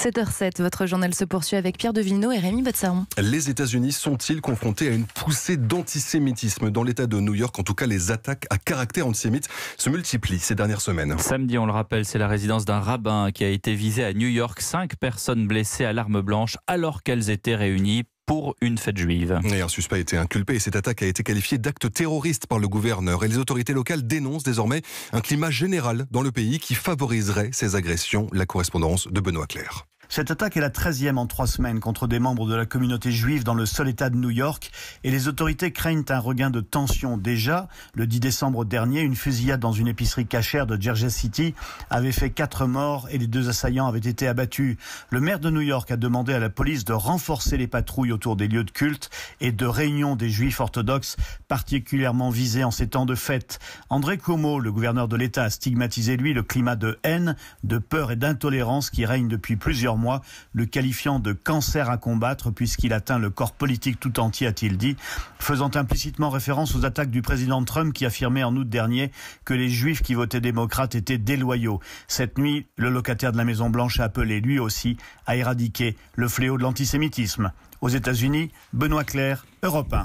7h07, votre journal se poursuit avec Pierre de et Rémi Batsaon. Les États-Unis sont-ils confrontés à une poussée d'antisémitisme Dans l'État de New York, en tout cas, les attaques à caractère antisémite se multiplient ces dernières semaines. Samedi, on le rappelle, c'est la résidence d'un rabbin qui a été visé à New York. Cinq personnes blessées à l'arme blanche alors qu'elles étaient réunies pour une fête juive. un suspect a été inculpé et cette attaque a été qualifiée d'acte terroriste par le gouverneur. Et les autorités locales dénoncent désormais un climat général dans le pays qui favoriserait ces agressions. La correspondance de Benoît Clair. Cette attaque est la treizième en trois semaines contre des membres de la communauté juive dans le seul État de New York et les autorités craignent un regain de tension. Déjà, le 10 décembre dernier, une fusillade dans une épicerie cachère de Jersey City avait fait quatre morts et les deux assaillants avaient été abattus. Le maire de New York a demandé à la police de renforcer les patrouilles autour des lieux de culte et de réunion des juifs orthodoxes particulièrement visés en ces temps de fête. André Cuomo, le gouverneur de l'État, a stigmatisé lui le climat de haine, de peur et d'intolérance qui règne depuis plusieurs le qualifiant de cancer à combattre puisqu'il atteint le corps politique tout entier, a-t-il dit, faisant implicitement référence aux attaques du président Trump qui affirmait en août dernier que les juifs qui votaient démocrates étaient déloyaux. Cette nuit, le locataire de la Maison Blanche a appelé lui aussi à éradiquer le fléau de l'antisémitisme. Aux États-Unis, Benoît Clerc, Europe